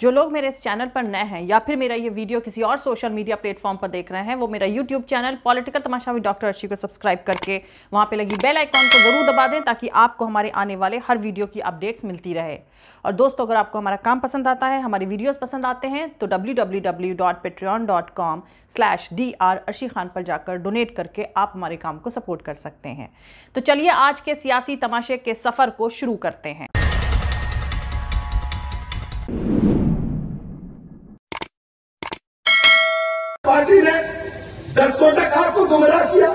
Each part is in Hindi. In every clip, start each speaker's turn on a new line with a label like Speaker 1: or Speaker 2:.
Speaker 1: जो लोग मेरे इस चैनल पर नए हैं या फिर मेरा ये वीडियो किसी और सोशल मीडिया प्लेटफॉर्म पर देख रहे हैं वो मेरा यूट्यूब चैनल पॉलिटिकल भी डॉक्टर अर्शी को सब्सक्राइब करके वहाँ पे लगी बेल आइकॉन को जरूर दबा दें ताकि आपको हमारे आने वाले हर वीडियो की अपडेट्स मिलती रहे और दोस्तों अगर आपको हमारा काम पसंद आता है हमारी वीडियोज़ पसंद आते हैं तो W W W dot dot com slash D R Arshi Khan पर जाकर डोनेट करके आप हमारे काम को सपोर्ट कर सकते हैं तो चलिए आज के सियासी तमाशे के सफ़र को शुरू करते हैं
Speaker 2: पार्टी ने दसों तक आपको गुमराह किया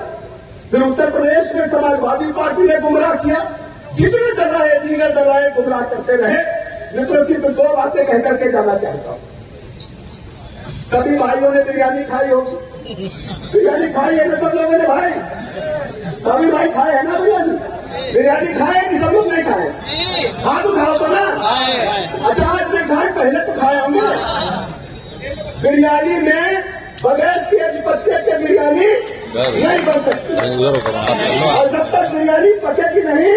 Speaker 2: फिर उत्तर प्रदेश में समाजवादी पार्टी ने गुमराह किया जितने दलाए दीगर दलाए गुमराह करते रहे मैं तो सिर्फ दो बातें कहकर के जाना चाहता हूं सभी भाइयों ने बिरयानी खाई होगी बिरयानी खाई है ना सब लोगों ने भाई सभी भाई खाए है ना बिरयानी बिरयानी खाए नहीं बन सकती और जब तक बिरयानी पकेगी नहीं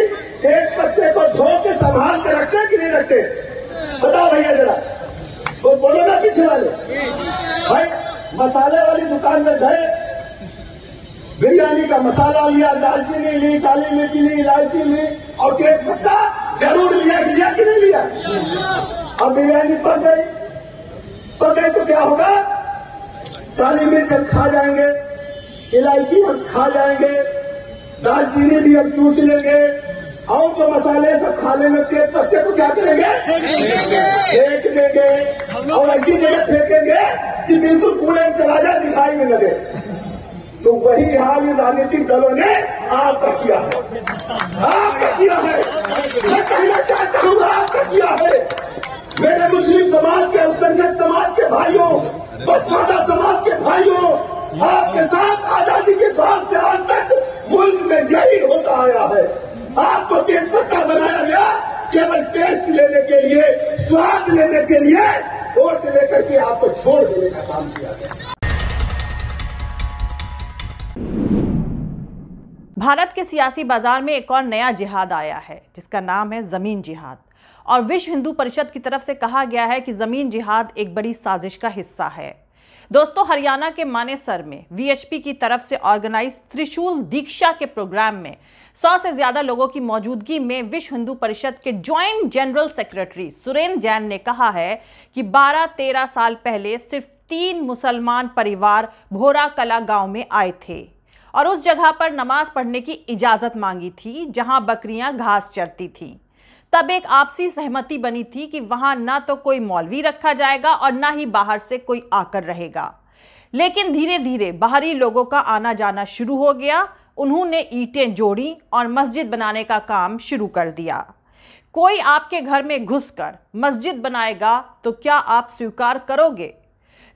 Speaker 2: एक पत्ते को धो के संभाल के रखते कि नहीं रखते बताओ भैया जरा वो बोलो ना पीछे वाले भाई मसाले वाली दुकान में गए बिरयानी का मसाला लिया दालचीनी ली काली मिर्ची ली इलायची ली और केक पत्ता जरूर लिया कि लिया कि नहीं लिया और बिरयानी पक गई पक गई तो क्या होगा काली मिर्च खा जाएंगे इलायची हम खा जाएंगे दालचीनी भी हम चूस लेंगे और जो मसाले सब खा लेंगे तेज पत्ते को क्या करेंगे फेंक देंगे और ऐसी जगह फेंकेंगे कि बिल्कुल पूरे चला जाए दिखाई में लगे तो वही हाल ये राजनीतिक दलों ने आपका किया है आपका किया है मैं कहना चाहता हूँ आपका किया है मेरे मुस्लिम समाज के अल्पसंख्यक समाज के भाइयों बसपादा समाज के भाइयों आपके साथ आजादी के बाद से आज तक मुल्क में यही होता आया है आपको तेज पत्ता बनाया गया केवल टेस्ट लेने के लिए स्वाद लेने के लिए वोट लेकर के आपको छोड़ देने का काम किया गया
Speaker 1: भारत के सियासी बाजार में एक और नया जिहाद आया है जिसका नाम है ज़मीन जिहाद और विश्व हिंदू परिषद की तरफ से कहा गया है कि ज़मीन जिहाद एक बड़ी साजिश का हिस्सा है दोस्तों हरियाणा के मानेसर में वीएचपी की तरफ से ऑर्गेनाइज त्रिशूल दीक्षा के प्रोग्राम में सौ से ज्यादा लोगों की मौजूदगी में विश्व हिंदू परिषद के joint general secretary Surendra Jain ने कहा है कि 12-13 साल पहले सिर्फ तीन मुसलमान परिवार भोरा कला गांव में आए थे और उस जगह पर नमाज पढ़ने की इजाज़त मांगी थी जहां बकरियां घास चरती थीं तब एक आपसी सहमति बनी थी कि वहां ना तो कोई मौलवी रखा जाएगा और ना ही बाहर से कोई आकर रहेगा लेकिन धीरे धीरे बाहरी लोगों का आना जाना शुरू हो गया उन्होंने ईंटें जोड़ी और मस्जिद बनाने का काम शुरू कर दिया कोई आपके घर में घुसकर मस्जिद बनाएगा तो क्या आप स्वीकार करोगे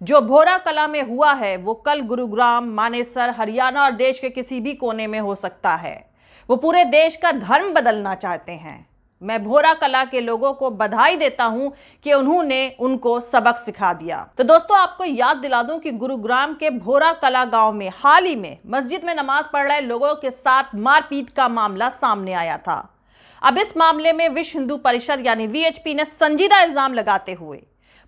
Speaker 1: जो भोरा कला में हुआ है वो कल गुरुग्राम मानेसर हरियाणा और देश के किसी भी कोने में हो सकता है वो पूरे देश का धर्म बदलना चाहते हैं मैं भोरा कला के लोगों को बधाई देता हूं कि उन्होंने उनको सबक सिखा दिया तो दोस्तों आपको याद दिला दूं कि गुरुग्राम के भोरा कला गांव में हाल ही में मस्जिद में नमाज पढ़ रहे लोगों के साथ मारपीट का मामला सामने आया था अब इस मामले में विश्व हिंदू परिषद यानी वीएचपी ने संजीदा इल्जाम लगाते हुए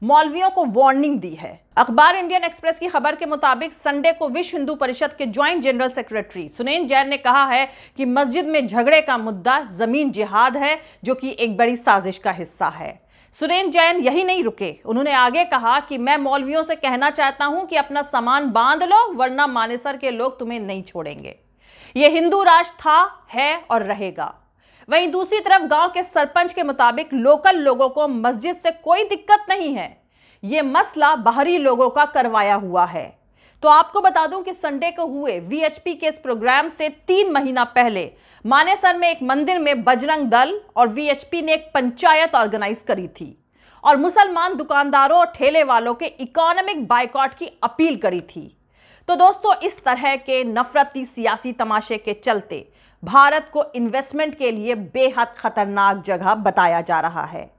Speaker 1: मौलवियों को वार्निंग दी है अखबार इंडियन एक्सप्रेस की खबर के मुताबिक संडे को विश्व हिंदू परिषद के ज्वाइंट जनरल सेक्रेटरी सुनेन जैन ने कहा है कि मस्जिद में झगड़े का मुद्दा जमीन जिहाद है जो कि एक बड़ी साजिश का हिस्सा है सुरेन जैन यही नहीं रुके उन्होंने आगे कहा कि मैं मौलवियों से कहना चाहता हूं कि अपना सामान बांध लो वरना मानेसर के लोग तुम्हें नहीं छोड़ेंगे ये हिंदू राष्ट्र था है और रहेगा वहीं दूसरी तरफ गांव के सरपंच के मुताबिक लोकल लोगों को मस्जिद से कोई दिक्कत नहीं है ये मसला बाहरी लोगों का करवाया हुआ है तो आपको बता दूं कि संडे को हुए वीएचपी के इस प्रोग्राम से तीन महीना पहले मानेसर में एक मंदिर में बजरंग दल और वीएचपी ने एक पंचायत ऑर्गेनाइज करी थी और मुसलमान दुकानदारों और ठेले वालों के इकोनॉमिक बाइकआउट की अपील करी थी तो दोस्तों इस तरह के नफरती सियासी तमाशे के चलते भारत को इन्वेस्टमेंट के लिए बेहद खतरनाक जगह बताया जा रहा है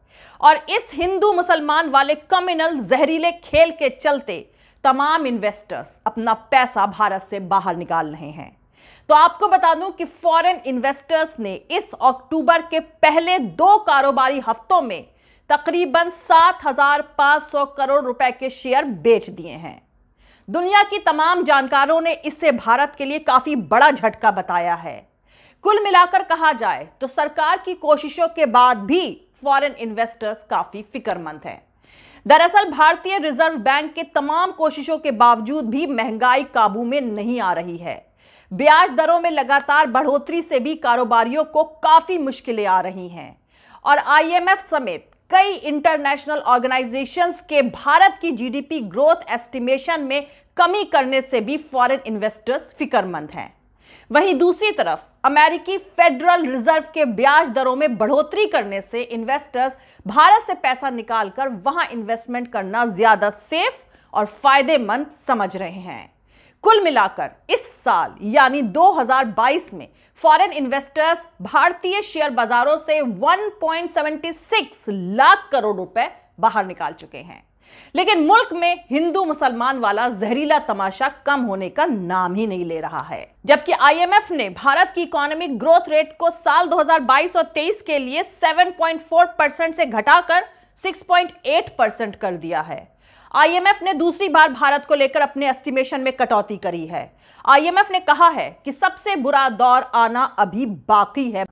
Speaker 1: और इस हिंदू मुसलमान वाले कम्युनल जहरीले खेल के चलते तमाम इन्वेस्टर्स अपना पैसा भारत से बाहर निकाल रहे हैं तो आपको बता दूं कि फॉरेन इन्वेस्टर्स ने इस अक्टूबर के पहले दो कारोबारी हफ्तों में तकरीबन 7,500 करोड़ रुपए के शेयर बेच दिए हैं दुनिया की तमाम जानकारों ने इसे भारत के लिए काफी बड़ा झटका बताया है कुल मिलाकर कहा जाए तो सरकार की कोशिशों के बाद भी फॉरेन इन्वेस्टर्स काफी फिक्रमंद हैं दरअसल भारतीय रिजर्व बैंक के तमाम कोशिशों के बावजूद भी महंगाई काबू में नहीं आ रही है ब्याज दरों में लगातार बढ़ोतरी से भी कारोबारियों को काफी मुश्किलें आ रही हैं और आईएमएफ समेत कई इंटरनेशनल ऑर्गेनाइजेशंस के भारत की जीडीपी ग्रोथ एस्टिमेशन में कमी करने से भी फॉरेन इन्वेस्टर्स फिक्रमंद हैं वहीं दूसरी तरफ अमेरिकी फेडरल रिजर्व के ब्याज दरों में बढ़ोतरी करने से इन्वेस्टर्स भारत से पैसा निकालकर वहां इन्वेस्टमेंट करना ज्यादा सेफ और फायदेमंद समझ रहे हैं कुल मिलाकर इस साल यानी 2022 में फॉरेन इन्वेस्टर्स भारतीय शेयर बाजारों से 1.76 लाख करोड़ रुपए बाहर निकाल चुके हैं लेकिन मुल्क में हिंदू मुसलमान वाला जहरीला तमाशा कम होने का नाम ही नहीं ले रहा है जबकि आईएमएफ ने भारत की इकोनॉमिक ग्रोथ रेट को साल 2022 और 23 के लिए 7.4 परसेंट से घटाकर 6.8 परसेंट कर दिया है आईएमएफ ने दूसरी बार भारत को लेकर अपने एस्टिमेशन में कटौती करी है आईएमएफ ने कहा है कि सबसे बुरा दौर आना अभी बाकी है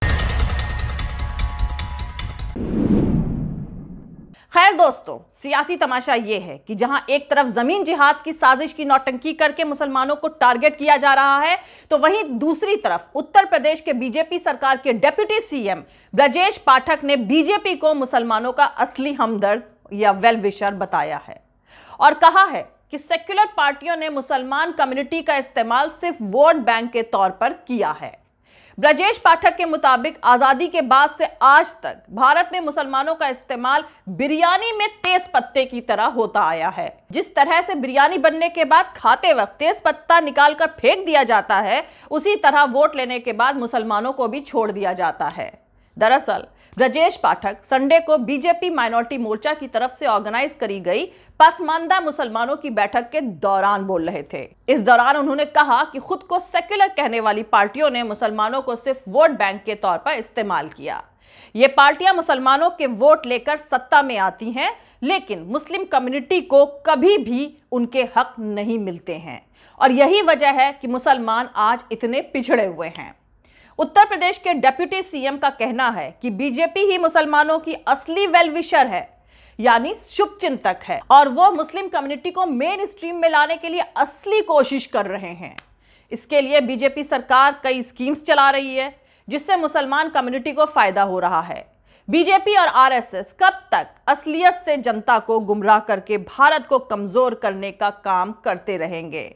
Speaker 1: खैर दोस्तों सियासी तमाशा यह है कि जहां एक तरफ जमीन जिहाद की साजिश की नौटंकी करके मुसलमानों को टारगेट किया जा रहा है तो वहीं दूसरी तरफ उत्तर प्रदेश के बीजेपी सरकार के डेप्यूटी सीएम ब्रजेश पाठक ने बीजेपी को मुसलमानों का असली हमदर्द या वेल विशर बताया है और कहा है कि सेक्युलर पार्टियों ने मुसलमान कम्युनिटी का इस्तेमाल सिर्फ वोट बैंक के तौर पर किया है ब्रजेश पाठक के मुताबिक आजादी के बाद से आज तक भारत में मुसलमानों का इस्तेमाल बिरयानी में तेज पत्ते की तरह होता आया है जिस तरह से बिरयानी बनने के बाद खाते वक्त तेज पत्ता निकाल फेंक दिया जाता है उसी तरह वोट लेने के बाद मुसलमानों को भी छोड़ दिया जाता है दरअसल ब्रजेश पाठक संडे को बीजेपी माइनॉरिटी मोर्चा की तरफ से ऑर्गेनाइज करी गई पसमानदा मुसलमानों की बैठक के दौरान बोल रहे थे इस दौरान उन्होंने कहा कि खुद को सेक्युलर कहने वाली पार्टियों ने मुसलमानों को सिर्फ वोट बैंक के तौर पर इस्तेमाल किया ये पार्टियां मुसलमानों के वोट लेकर सत्ता में आती हैं लेकिन मुस्लिम कम्युनिटी को कभी भी उनके हक नहीं मिलते हैं और यही वजह है कि मुसलमान आज इतने पिछड़े हुए हैं उत्तर प्रदेश के डेप्यूटी सीएम का कहना है कि बीजेपी ही मुसलमानों की असली वेलविशर है यानी शुभ चिंतक है और वो मुस्लिम कम्युनिटी को मेन स्ट्रीम में लाने के लिए असली कोशिश कर रहे हैं इसके लिए बीजेपी सरकार कई स्कीम्स चला रही है जिससे मुसलमान कम्युनिटी को फायदा हो रहा है बीजेपी और आरएसएस कब तक असलियत से जनता को गुमराह करके भारत को कमजोर करने का काम करते रहेंगे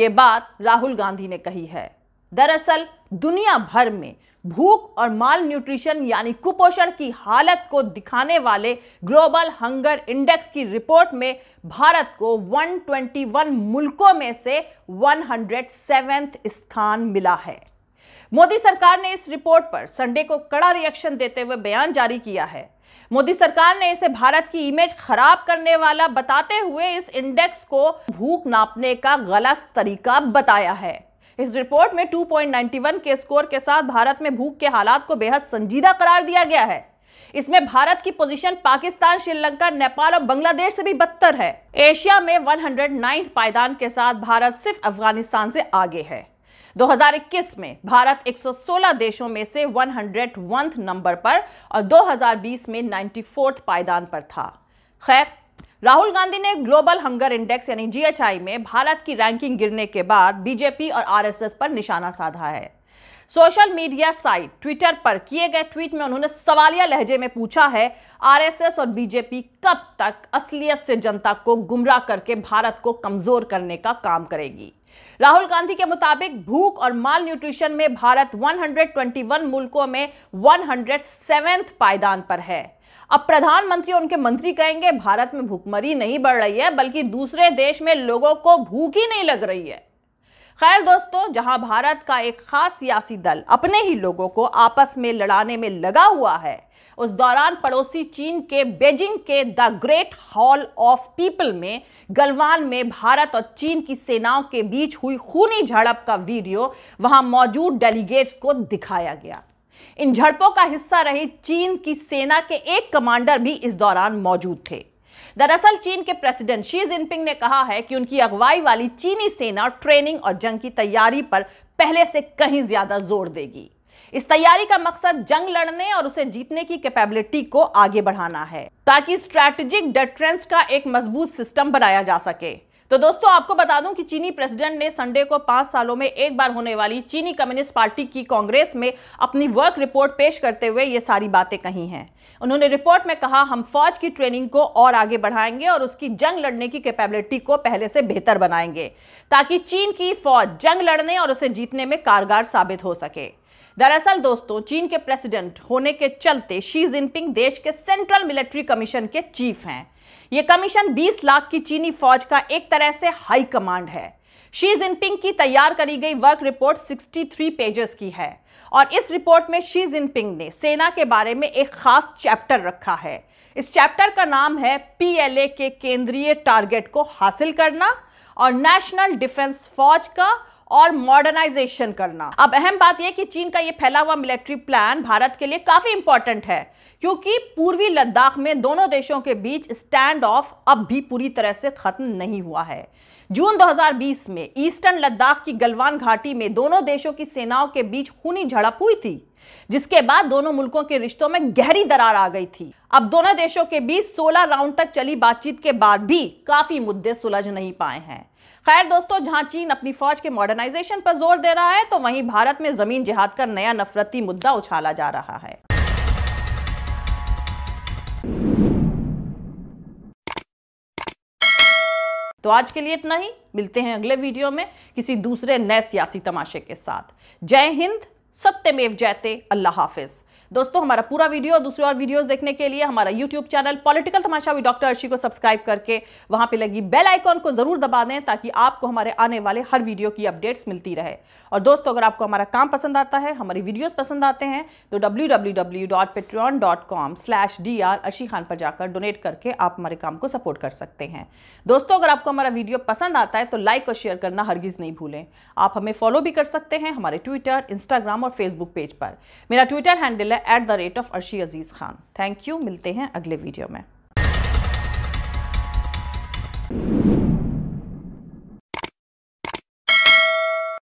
Speaker 1: ये बात राहुल गांधी ने कही है दरअसल दुनिया भर में भूख और माल न्यूट्रिशन यानी कुपोषण की हालत को दिखाने वाले ग्लोबल हंगर इंडेक्स की रिपोर्ट में भारत को 121 मुल्कों में से 107 स्थान मिला है मोदी सरकार ने इस रिपोर्ट पर संडे को कड़ा रिएक्शन देते हुए बयान जारी किया है मोदी सरकार ने इसे भारत की इमेज खराब करने वाला बताते हुए इस इंडेक्स को भूख नापने का गलत तरीका बताया है इस रिपोर्ट में 2.91 के स्कोर के साथ भारत में भूख के हालात को बेहद संजीदा करार दिया गया है इसमें भारत की पोजीशन पाकिस्तान श्रीलंका नेपाल और बांग्लादेश से भी बदतर है एशिया में वन पायदान के साथ भारत सिर्फ अफगानिस्तान से आगे है 2021 में भारत 116 देशों में से वन नंबर पर और 2020 में नाइन्टी पायदान पर था खैर राहुल गांधी ने ग्लोबल हंगर इंडेक्स यानी जीएचआई में भारत की रैंकिंग गिरने के बाद बीजेपी और आरएसएस पर निशाना साधा है सोशल मीडिया साइट ट्विटर पर किए गए ट्वीट में उन्होंने सवालिया लहजे में पूछा है आरएसएस और बीजेपी कब तक असलियत से जनता को गुमराह करके भारत को कमजोर करने का काम करेगी राहुल गांधी के मुताबिक भूख और माल न्यूट्रिशन में भारत 121 मुल्कों में वन पायदान पर है अब प्रधानमंत्री और उनके मंत्री कहेंगे भारत में भूखमरी नहीं बढ़ रही है बल्कि दूसरे देश में लोगों को भूख ही नहीं लग रही है खैर दोस्तों जहां भारत का एक खास सियासी दल अपने ही लोगों को आपस में लड़ाने में लगा हुआ है उस दौरान पड़ोसी चीन के बेजिंग के the Great Hall of People में गलवान में भारत और चीन की सेनाओं के बीच हुई खूनी झड़प का वीडियो वहां मौजूद डेलीगेट्स को दिखाया गया इन झड़पों का हिस्सा रही चीन की सेना के एक कमांडर भी इस दौरान मौजूद थे दरअसल चीन के प्रेसिडेंट शी जिनपिंग ने कहा है कि उनकी अगुवाई वाली चीनी सेना ट्रेनिंग और जंग की तैयारी पर पहले से कहीं ज्यादा जोर देगी इस तैयारी का मकसद जंग लड़ने और उसे जीतने की कैपेबिलिटी को आगे बढ़ाना है ताकि स्ट्रेटेजिक डेटरेंस का एक मजबूत सिस्टम बनाया जा सके तो दोस्तों आपको बता दूं कि चीनी प्रेसिडेंट ने संडे को पांच सालों में एक बार होने वाली चीनी कम्युनिस्ट पार्टी की कांग्रेस में अपनी वर्क रिपोर्ट पेश करते हुए ये सारी बातें कही हैं उन्होंने रिपोर्ट में कहा हम फौज की ट्रेनिंग को और आगे बढ़ाएंगे और उसकी जंग लड़ने की कैपेबिलिटी को पहले से बेहतर बनाएंगे ताकि चीन की फौज जंग लड़ने और उसे जीतने में कारगर साबित हो सके दरअसल दोस्तों चीन के प्रेसिडेंट होने के चलते शी जिनपिंग देश के सेंट्रल मिलिट्री कमीशन के चीफ हैं यह कमीशन 20 लाख की चीनी फौज का एक तरह से हाई कमांड है शी जिनपिंग की तैयार करी गई वर्क रिपोर्ट 63 पेजेस की है और इस रिपोर्ट में शी जिनपिंग ने सेना के बारे में एक खास चैप्टर रखा है इस चैप्टर का नाम है पीएलए के केंद्रीय टारगेट को हासिल करना और नेशनल डिफेंस फौज का और मॉडर्नाइजेशन करना अब अहम बात यह कि चीन का यह फैला हुआ मिलिट्री प्लान भारत के लिए काफी इंपॉर्टेंट है क्योंकि पूर्वी लद्दाख में दोनों देशों के बीच स्टैंड ऑफ अब भी पूरी तरह से खत्म नहीं हुआ है जून 2020 में ईस्टर्न लद्दाख की गलवान घाटी में दोनों देशों की सेनाओं के बीच खूनी झड़प हुई थी जिसके बाद दोनों मुल्कों के रिश्तों में गहरी दरार आ गई थी अब दोनों देशों के बीच 16 राउंड तक चली बातचीत के बाद भी काफी मुद्दे सुलझ नहीं पाए हैं खैर दोस्तों जहां चीन अपनी फौज के मॉडर्नाइजेशन पर जोर दे रहा है तो वहीं भारत में जमीन जिहाद का नया नफरती मुद्दा उछाला जा रहा है तो आज के लिए इतना ही मिलते हैं अगले वीडियो में किसी दूसरे नए सियासी तमाशे के साथ जय हिंद सत्यमेव जयते अल्लाह हाफिज़ दोस्तों हमारा पूरा वीडियो और दूसरे और वीडियोस देखने के लिए हमारा यूट्यूब चैनल पॉलिटिकल तमाशा भी डॉक्टर अर्शी को सब्सक्राइब करके वहां पे लगी बेल आइकॉन को जरूर दबा दें ताकि आपको हमारे आने वाले हर वीडियो की अपडेट्स मिलती रहे और दोस्तों अगर आपको हमारा काम पसंद आता है हमारी वीडियोज पसंद आते हैं तो डब्ल्यू खान पर जाकर डोनेट करके आप हमारे काम को सपोर्ट कर सकते हैं दोस्तों अगर आपको हमारा वीडियो पसंद आता है तो लाइक और शेयर करना हरगिज नहीं भूलें आप हमें फॉलो भी कर सकते हैं हमारे ट्विटर इंस्टाग्राम और फेसबुक पेज पर मेरा ट्विटर हैंडल है at the rate of Arshi Aziz Khan thank you मिलते हैं अगले वीडियो में